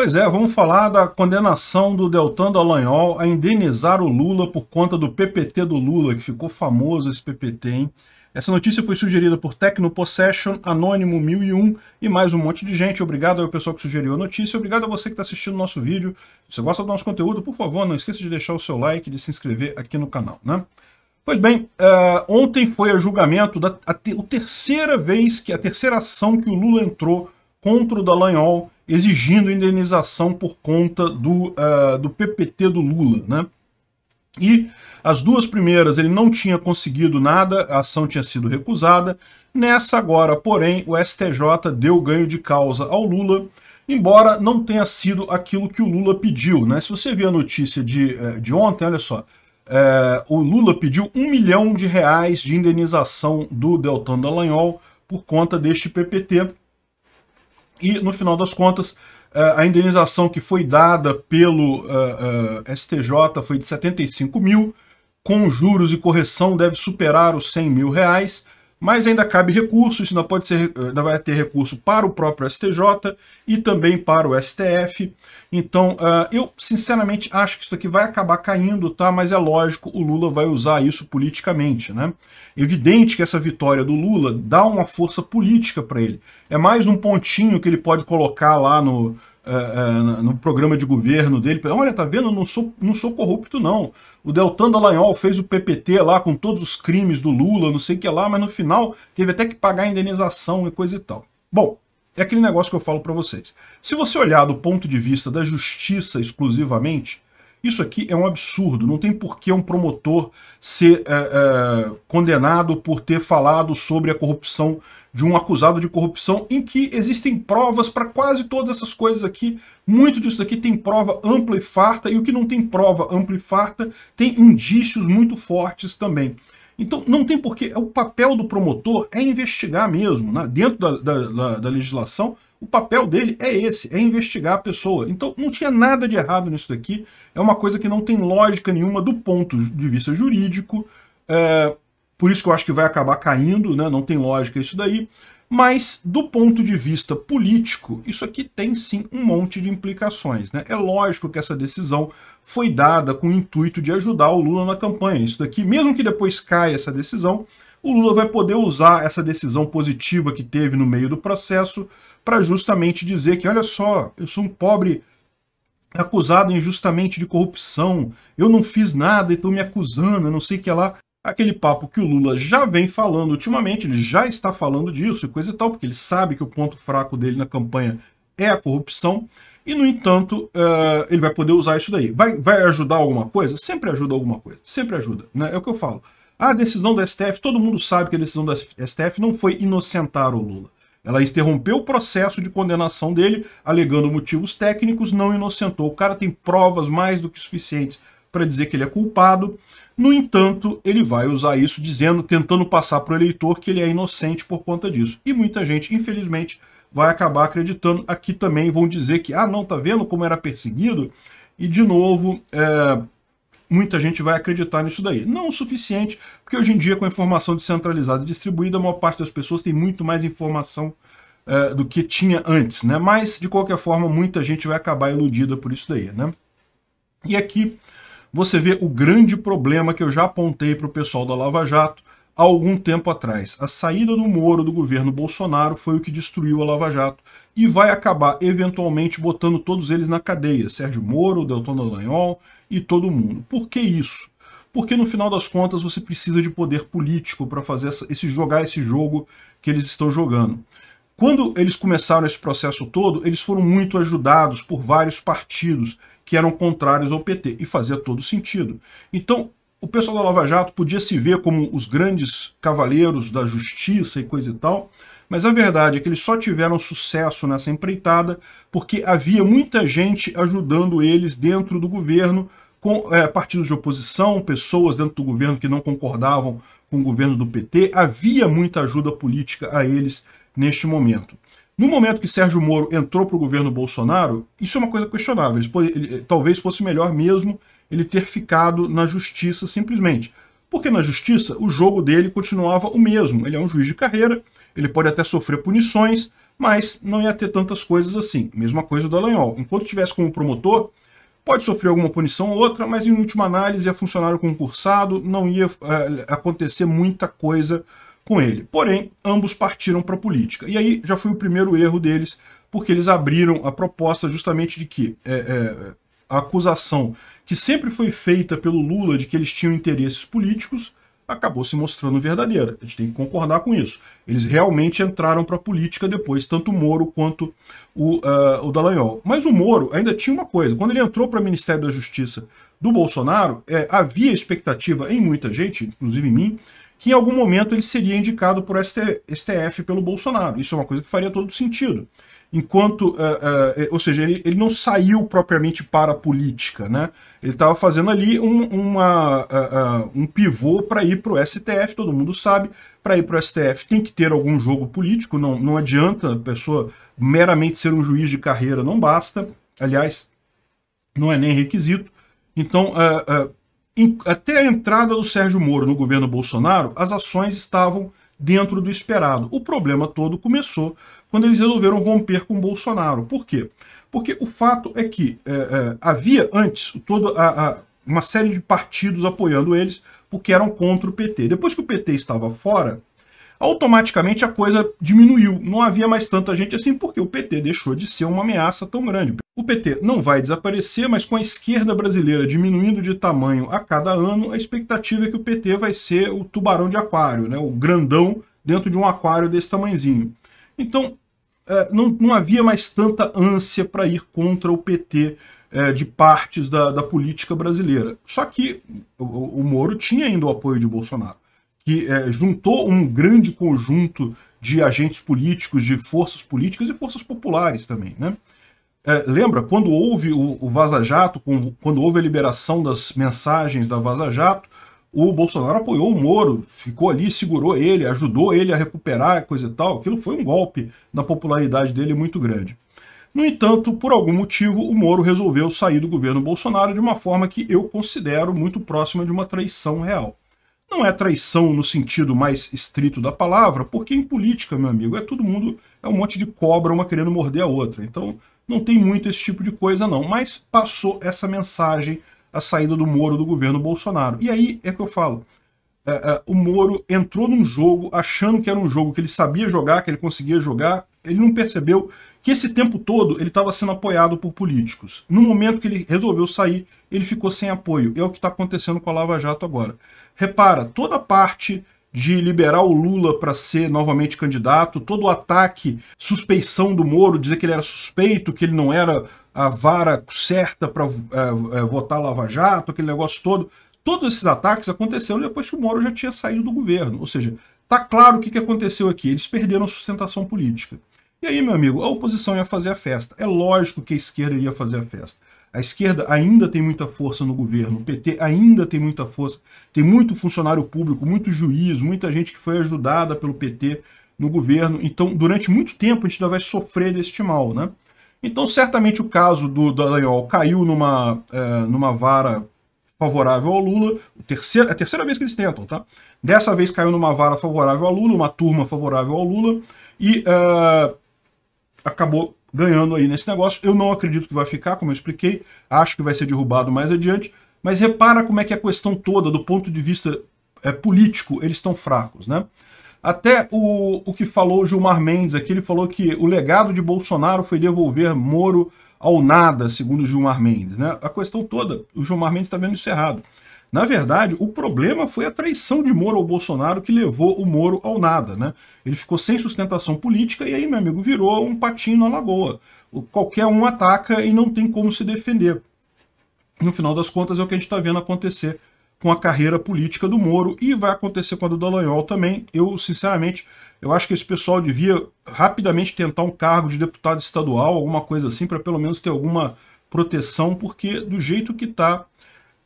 Pois é, vamos falar da condenação do Deltan Dallagnol a indenizar o Lula por conta do PPT do Lula, que ficou famoso esse PPT, hein? Essa notícia foi sugerida por Tecno Possession, Anônimo 1001 e mais um monte de gente. Obrigado ao pessoal que sugeriu a notícia. Obrigado a você que está assistindo o nosso vídeo. Se você gosta do nosso conteúdo, por favor, não esqueça de deixar o seu like e de se inscrever aqui no canal, né? Pois bem, uh, ontem foi o julgamento da a, te, a terceira vez, que a terceira ação que o Lula entrou contra o Dallagnol exigindo indenização por conta do, uh, do PPT do Lula, né? E as duas primeiras ele não tinha conseguido nada, a ação tinha sido recusada. Nessa agora, porém, o STJ deu ganho de causa ao Lula, embora não tenha sido aquilo que o Lula pediu. Né? Se você ver a notícia de, eh, de ontem, olha só, é, o Lula pediu um milhão de reais de indenização do Deltan Dallagnol por conta deste PPT. E, no final das contas, é, a indenização que foi dada pelo é, é, STJ foi de 75 mil, com juros e correção deve superar os 100 mil reais, mas ainda cabe recurso, isso ainda pode ser, ainda vai ter recurso para o próprio STJ e também para o STF. Então, uh, eu sinceramente acho que isso aqui vai acabar caindo, tá? Mas é lógico, o Lula vai usar isso politicamente, né? Evidente que essa vitória do Lula dá uma força política para ele. É mais um pontinho que ele pode colocar lá no, é, é, no programa de governo dele. Olha, tá vendo? Eu não sou, não sou corrupto, não. O Deltan Dallagnol fez o PPT lá com todos os crimes do Lula, não sei o que lá, mas no final teve até que pagar a indenização e coisa e tal. Bom, é aquele negócio que eu falo para vocês. Se você olhar do ponto de vista da justiça exclusivamente, isso aqui é um absurdo, não tem por que um promotor ser é, é, condenado por ter falado sobre a corrupção de um acusado de corrupção, em que existem provas para quase todas essas coisas aqui. Muito disso daqui tem prova ampla e farta, e o que não tem prova ampla e farta tem indícios muito fortes também. Então, não tem porquê. É o papel do promotor é investigar mesmo. Né? Dentro da, da, da, da legislação, o papel dele é esse, é investigar a pessoa. Então, não tinha nada de errado nisso daqui. É uma coisa que não tem lógica nenhuma do ponto de vista jurídico. É, por isso que eu acho que vai acabar caindo, né? não tem lógica isso daí. Mas, do ponto de vista político, isso aqui tem sim um monte de implicações. Né? É lógico que essa decisão foi dada com o intuito de ajudar o Lula na campanha. Isso daqui, mesmo que depois caia essa decisão, o Lula vai poder usar essa decisão positiva que teve no meio do processo para justamente dizer que, olha só, eu sou um pobre acusado injustamente de corrupção, eu não fiz nada e estão me acusando, eu não sei o que lá. Aquele papo que o Lula já vem falando ultimamente, ele já está falando disso e coisa e tal, porque ele sabe que o ponto fraco dele na campanha é a corrupção. E, no entanto, uh, ele vai poder usar isso daí. Vai, vai ajudar alguma coisa? Sempre ajuda alguma coisa. Sempre ajuda. Né? É o que eu falo. A decisão da STF, todo mundo sabe que a decisão da STF não foi inocentar o Lula. Ela interrompeu o processo de condenação dele, alegando motivos técnicos, não inocentou. O cara tem provas mais do que suficientes para dizer que ele é culpado. No entanto, ele vai usar isso dizendo, tentando passar para o eleitor que ele é inocente por conta disso. E muita gente, infelizmente, vai acabar acreditando. Aqui também vão dizer que, ah, não, tá vendo como era perseguido? E, de novo, é, muita gente vai acreditar nisso daí. Não o suficiente, porque hoje em dia, com a informação descentralizada e distribuída, a maior parte das pessoas tem muito mais informação é, do que tinha antes, né? Mas, de qualquer forma, muita gente vai acabar iludida por isso daí, né? E aqui você vê o grande problema que eu já apontei para o pessoal da Lava Jato há algum tempo atrás. A saída do Moro do governo Bolsonaro foi o que destruiu a Lava Jato e vai acabar, eventualmente, botando todos eles na cadeia. Sérgio Moro, Delton Dallagnol e todo mundo. Por que isso? Porque, no final das contas, você precisa de poder político para fazer esse, jogar esse jogo que eles estão jogando. Quando eles começaram esse processo todo, eles foram muito ajudados por vários partidos que eram contrários ao PT, e fazia todo sentido. Então, o pessoal da Lava Jato podia se ver como os grandes cavaleiros da justiça e coisa e tal, mas a verdade é que eles só tiveram sucesso nessa empreitada porque havia muita gente ajudando eles dentro do governo, com é, partidos de oposição, pessoas dentro do governo que não concordavam com o governo do PT, havia muita ajuda política a eles neste momento. No momento que Sérgio Moro entrou para o governo Bolsonaro, isso é uma coisa questionável. Ele, ele, eh, talvez fosse melhor mesmo ele ter ficado na justiça simplesmente. Porque na justiça o jogo dele continuava o mesmo. Ele é um juiz de carreira, ele pode até sofrer punições, mas não ia ter tantas coisas assim. Mesma coisa do Alanhol. Enquanto tivesse como promotor, pode sofrer alguma punição ou outra, mas em última análise a funcionário concursado, não ia eh, acontecer muita coisa com ele. Porém, ambos partiram para a política. E aí já foi o primeiro erro deles, porque eles abriram a proposta justamente de que é, é, a acusação que sempre foi feita pelo Lula de que eles tinham interesses políticos acabou se mostrando verdadeira. A gente tem que concordar com isso. Eles realmente entraram para a política depois, tanto o Moro quanto o, uh, o Dallagnol. Mas o Moro ainda tinha uma coisa. Quando ele entrou para o Ministério da Justiça do Bolsonaro, é, havia expectativa em muita gente, inclusive em mim, que em algum momento ele seria indicado por STF pelo Bolsonaro. Isso é uma coisa que faria todo sentido. Enquanto, uh, uh, ou seja, ele, ele, não saiu propriamente para a política, né? Ele estava fazendo ali um, uma, uh, um pivô para ir para o STF, todo mundo sabe, para ir para o STF tem que ter algum jogo político, não, não adianta a pessoa meramente ser um juiz de carreira, não basta, aliás, não é nem requisito. Então, até a entrada do Sérgio Moro no governo Bolsonaro, as ações estavam dentro do esperado. O problema todo começou quando eles resolveram romper com Bolsonaro. Por quê? Porque o fato é que é, é, havia antes toda a, a, uma série de partidos apoiando eles porque eram contra o PT. Depois que o PT estava fora, automaticamente a coisa diminuiu. Não havia mais tanta gente assim, porque o PT deixou de ser uma ameaça tão grande. O PT não vai desaparecer, mas com a esquerda brasileira diminuindo de tamanho a cada ano, a expectativa é que o PT vai ser o tubarão de aquário, né? o grandão dentro de um aquário desse tamanzinho. Então, é, não, não havia mais tanta ânsia para ir contra o PT é, de partes da, da política brasileira. Só que o, o Moro tinha ainda o apoio de Bolsonaro que é, juntou um grande conjunto de agentes políticos, de forças políticas e forças populares também, né? É, lembra, quando houve o, o Vaza Jato, quando houve a liberação das mensagens da Vaza Jato, o Bolsonaro apoiou o Moro, ficou ali, segurou ele, ajudou ele a recuperar, coisa e tal. Aquilo foi um golpe na popularidade dele muito grande. No entanto, por algum motivo, o Moro resolveu sair do governo Bolsonaro de uma forma que eu considero muito próxima de uma traição real. Não é traição no sentido mais estrito da palavra, porque em política, meu amigo, é todo mundo, é um monte de cobra uma querendo morder a outra. Então não tem muito esse tipo de coisa não, mas passou essa mensagem a saída do Moro do governo Bolsonaro. E aí é que eu falo, é, é, o Moro entrou num jogo achando que era um jogo que ele sabia jogar, que ele conseguia jogar, ele não percebeu que esse tempo todo ele estava sendo apoiado por políticos. No momento que ele resolveu sair, ele ficou sem apoio. É o que está acontecendo com a Lava Jato agora. Repara, toda a parte de liberar o Lula para ser novamente candidato, todo o ataque, suspeição do Moro, dizer que ele era suspeito, que ele não era a vara certa para é, é, votar Lava Jato, aquele negócio todo. Todos esses ataques aconteceram depois que o Moro já tinha saído do governo. Ou seja, está claro o que, que aconteceu aqui. Eles perderam a sustentação política. E aí, meu amigo, a oposição ia fazer a festa. É lógico que a esquerda iria fazer a festa. A esquerda ainda tem muita força no governo, o PT ainda tem muita força, tem muito funcionário público, muito juiz, muita gente que foi ajudada pelo PT no governo. Então, durante muito tempo, a gente ainda vai sofrer deste mal, né? Então, certamente o caso do Dallagnol caiu numa, é, numa vara favorável ao Lula, terceira, é a terceira vez que eles tentam, tá? Dessa vez caiu numa vara favorável ao Lula, uma turma favorável ao Lula, e... É, acabou ganhando aí nesse negócio. Eu não acredito que vai ficar, como eu expliquei, acho que vai ser derrubado mais adiante, mas repara como é que a questão toda, do ponto de vista é, político, eles estão fracos, né? Até o, o que falou Gilmar Mendes aqui, ele falou que o legado de Bolsonaro foi devolver Moro ao nada, segundo Gilmar Mendes, né? A questão toda, o Gilmar Mendes está vendo isso errado. Na verdade, o problema foi a traição de Moro ao Bolsonaro que levou o Moro ao nada. Né? Ele ficou sem sustentação política e aí, meu amigo, virou um patinho na lagoa. Qualquer um ataca e não tem como se defender. No final das contas, é o que a gente está vendo acontecer com a carreira política do Moro e vai acontecer com a do Dallagnol também. Eu, sinceramente, eu acho que esse pessoal devia rapidamente tentar um cargo de deputado estadual, alguma coisa assim, para pelo menos ter alguma proteção, porque do jeito que está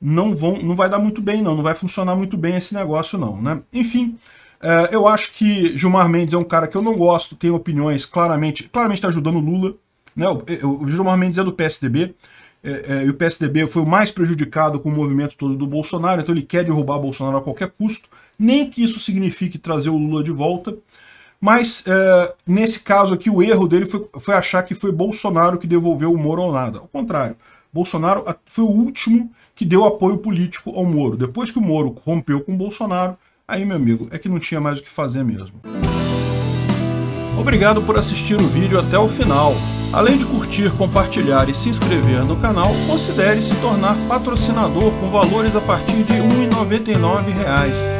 não vão, não vai dar muito bem não, não vai funcionar muito bem esse negócio não, né? Enfim, eh, eu acho que Gilmar Mendes é um cara que eu não gosto, tem opiniões claramente, claramente está ajudando o Lula, né? O, eh, Gilmar Mendes é do PSDB, eh, e o PSDB foi o mais prejudicado com o movimento todo do Bolsonaro, então ele quer derrubar Bolsonaro a qualquer custo, nem que isso signifique trazer o Lula de volta, mas nesse caso aqui o erro dele foi, foi achar que foi Bolsonaro que devolveu o Moro ou nada, ao contrário, Bolsonaro foi o último que deu apoio político ao Moro. Depois que o Moro rompeu com o Bolsonaro, aí, meu amigo, é que não tinha mais o que fazer mesmo. Obrigado por assistir o vídeo até o final. Além de curtir, compartilhar e se inscrever no canal, considere se tornar patrocinador com valores a partir de R$ 1,99